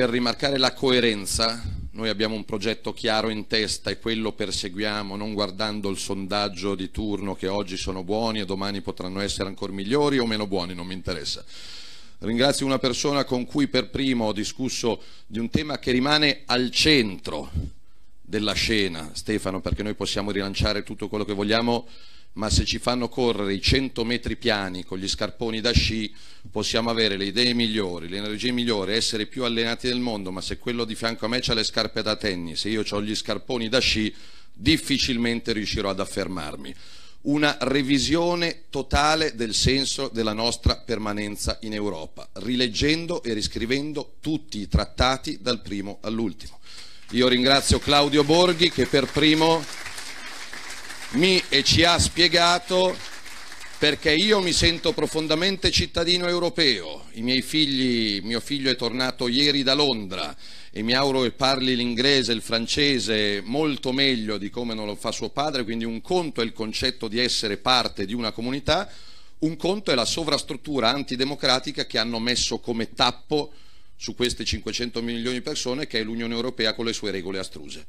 per rimarcare la coerenza, noi abbiamo un progetto chiaro in testa e quello perseguiamo, non guardando il sondaggio di turno che oggi sono buoni e domani potranno essere ancora migliori o meno buoni, non mi interessa. Ringrazio una persona con cui per primo ho discusso di un tema che rimane al centro della scena, Stefano, perché noi possiamo rilanciare tutto quello che vogliamo ma se ci fanno correre i 100 metri piani con gli scarponi da sci possiamo avere le idee migliori, le energie migliori, essere più allenati del mondo, ma se quello di fianco a me ha le scarpe da tennis e io ho gli scarponi da sci, difficilmente riuscirò ad affermarmi. Una revisione totale del senso della nostra permanenza in Europa, rileggendo e riscrivendo tutti i trattati dal primo all'ultimo. Io ringrazio Claudio Borghi che per primo mi e ci ha spiegato perché io mi sento profondamente cittadino europeo, i miei figli, mio figlio è tornato ieri da Londra e mi auguro che parli l'inglese e il francese molto meglio di come non lo fa suo padre, quindi un conto è il concetto di essere parte di una comunità, un conto è la sovrastruttura antidemocratica che hanno messo come tappo su queste 500 milioni di persone che è l'Unione Europea con le sue regole astruse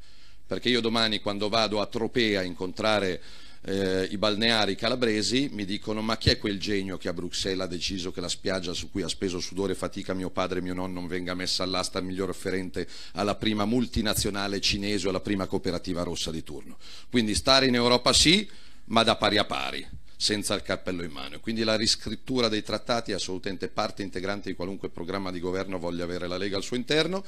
perché io domani quando vado a Tropea a incontrare eh, i balneari calabresi mi dicono ma chi è quel genio che a Bruxelles ha deciso che la spiaggia su cui ha speso sudore e fatica mio padre e mio nonno non venga messa all'asta miglior offerente alla prima multinazionale cinese o alla prima cooperativa rossa di turno. Quindi stare in Europa sì, ma da pari a pari senza il cappello in mano. Quindi la riscrittura dei trattati è assolutamente parte integrante di qualunque programma di governo voglia avere la Lega al suo interno.